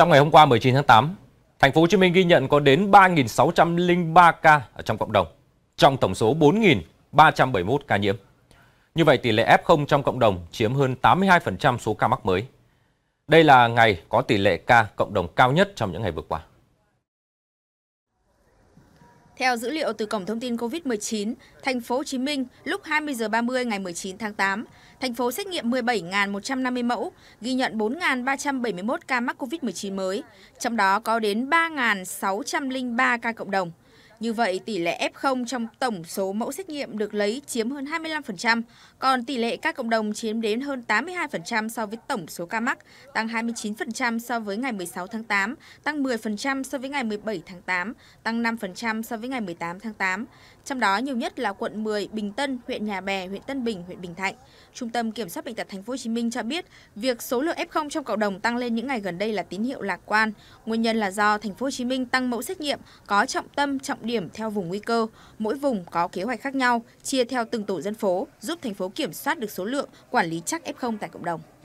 Trong ngày hôm qua 19 tháng 8, thành phố Hồ Chí Minh ghi nhận có đến 3.603 ca ở trong cộng đồng, trong tổng số 4.371 ca nhiễm. Như vậy, tỷ lệ F0 trong cộng đồng chiếm hơn 82% số ca mắc mới. Đây là ngày có tỷ lệ ca cộng đồng cao nhất trong những ngày vừa qua. Theo dữ liệu từ Cổng thông tin COVID-19, thành phố Hồ Chí Minh lúc 20 giờ 30 ngày 19 tháng 8, thành phố xét nghiệm 17.150 mẫu, ghi nhận 4.371 ca mắc COVID-19 mới, trong đó có đến 3.603 ca cộng đồng. Như vậy, tỷ lệ F0 trong tổng số mẫu xét nghiệm được lấy chiếm hơn 25%, còn tỷ lệ các cộng đồng chiếm đến hơn 82% so với tổng số ca mắc, tăng 29% so với ngày 16 tháng 8, tăng 10% so với ngày 17 tháng 8, tăng 5% so với ngày 18 tháng 8. Trong đó nhiều nhất là quận 10, Bình Tân, huyện Nhà Bè, huyện Tân Bình, huyện Bình Thạnh. Trung tâm Kiểm soát bệnh tật Thành phố Hồ Chí Minh cho biết, việc số lượng F0 trong cộng đồng tăng lên những ngày gần đây là tín hiệu lạc quan. Nguyên nhân là do Thành phố Hồ Chí Minh tăng mẫu xét nghiệm có trọng tâm trọng điểm điểm theo vùng nguy cơ, mỗi vùng có kế hoạch khác nhau, chia theo từng tổ dân phố, giúp thành phố kiểm soát được số lượng, quản lý chắc F0 tại cộng đồng.